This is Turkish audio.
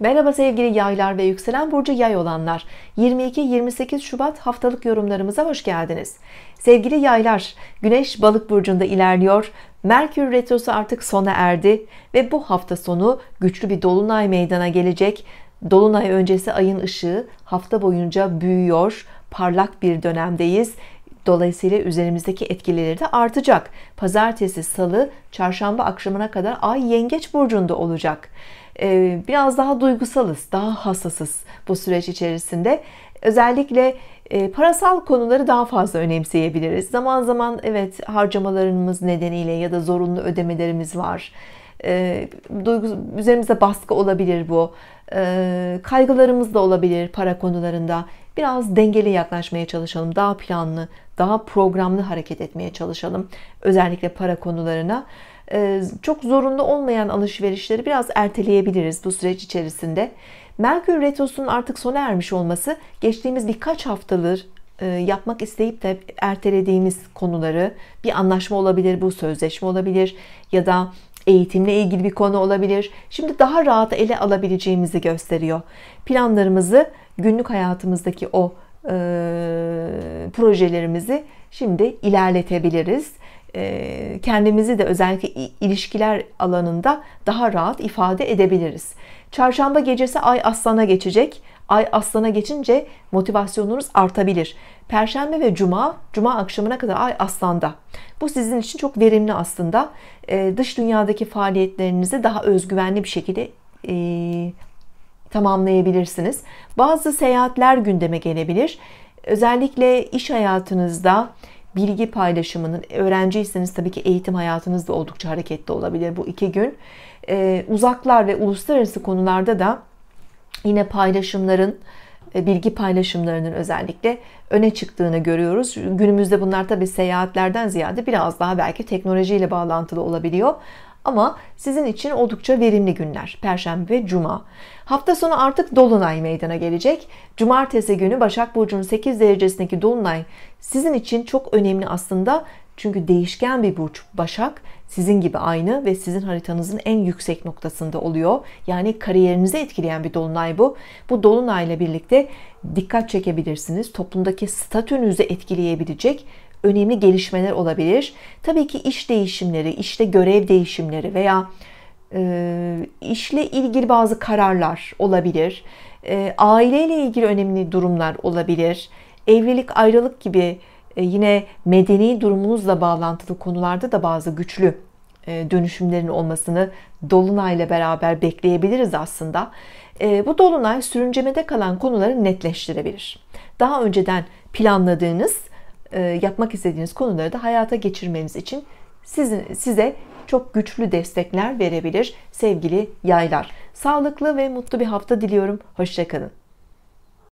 Merhaba sevgili yaylar ve yükselen burcu yay olanlar. 22-28 Şubat haftalık yorumlarımıza hoş geldiniz. Sevgili yaylar, Güneş Balık burcunda ilerliyor. Merkür retrosu artık sona erdi ve bu hafta sonu güçlü bir dolunay meydana gelecek. Dolunay öncesi ayın ışığı hafta boyunca büyüyor. Parlak bir dönemdeyiz. Dolayısıyla üzerimizdeki etkileri de artacak. Pazartesi, salı, çarşamba akşamına kadar ay yengeç burcunda olacak. Ee, biraz daha duygusalız, daha hassasız bu süreç içerisinde. Özellikle e, parasal konuları daha fazla önemseyebiliriz. Zaman zaman evet harcamalarımız nedeniyle ya da zorunlu ödemelerimiz var. E, duygu, üzerimize baskı olabilir bu. E, kaygılarımız da olabilir para konularında. Biraz dengeli yaklaşmaya çalışalım. Daha planlı, daha programlı hareket etmeye çalışalım. Özellikle para konularına. Ee, çok zorunda olmayan alışverişleri biraz erteleyebiliriz bu süreç içerisinde. Merkür Retrosu'nun artık sona ermiş olması geçtiğimiz birkaç haftadır e, yapmak isteyip de ertelediğimiz konuları bir anlaşma olabilir, bu sözleşme olabilir ya da eğitimle ilgili bir konu olabilir. Şimdi daha rahat ele alabileceğimizi gösteriyor. Planlarımızı, günlük hayatımızdaki o e, projelerimizi şimdi ilerletebiliriz. E, kendimizi de özellikle ilişkiler alanında daha rahat ifade edebiliriz. Çarşamba gecesi Ay Aslan'a geçecek. Ay aslana geçince motivasyonunuz artabilir. Perşembe ve cuma, cuma akşamına kadar ay aslanda. Bu sizin için çok verimli aslında. E, dış dünyadaki faaliyetlerinizi daha özgüvenli bir şekilde e, tamamlayabilirsiniz. Bazı seyahatler gündeme gelebilir. Özellikle iş hayatınızda bilgi paylaşımının, öğrenciyseniz tabii ki eğitim hayatınız da oldukça hareketli olabilir bu iki gün. Ee, uzaklar ve uluslararası konularda da yine paylaşımların e, bilgi paylaşımlarının özellikle öne çıktığını görüyoruz. Günümüzde bunlar tabii seyahatlerden ziyade biraz daha belki teknolojiyle bağlantılı olabiliyor. Ama sizin için oldukça verimli günler. Perşembe ve Cuma. Hafta sonu artık Dolunay meydana gelecek. Cumartesi günü Başak Burcu'nun 8 derecesindeki Dolunay sizin için çok önemli aslında. Çünkü değişken bir burç Başak sizin gibi aynı ve sizin haritanızın en yüksek noktasında oluyor. Yani kariyerinizi etkileyen bir dolunay bu. Bu dolunayla birlikte dikkat çekebilirsiniz. Toplumdaki statünüzü etkileyebilecek önemli gelişmeler olabilir. Tabii ki iş değişimleri, işte görev değişimleri veya e, işle ilgili bazı kararlar olabilir. E, aileyle ilgili önemli durumlar olabilir. Evlilik, ayrılık gibi e, yine medeni durumunuzla bağlantılı konularda da bazı güçlü e, dönüşümlerin olmasını dolunayla beraber bekleyebiliriz aslında. E, bu dolunay sürüncemede kalan konuları netleştirebilir. Daha önceden planladığınız e, yapmak istediğiniz konuları da hayata geçirmeniz için sizin, size çok güçlü destekler verebilir sevgili yaylar. Sağlıklı ve mutlu bir hafta diliyorum. Hoşçakalın.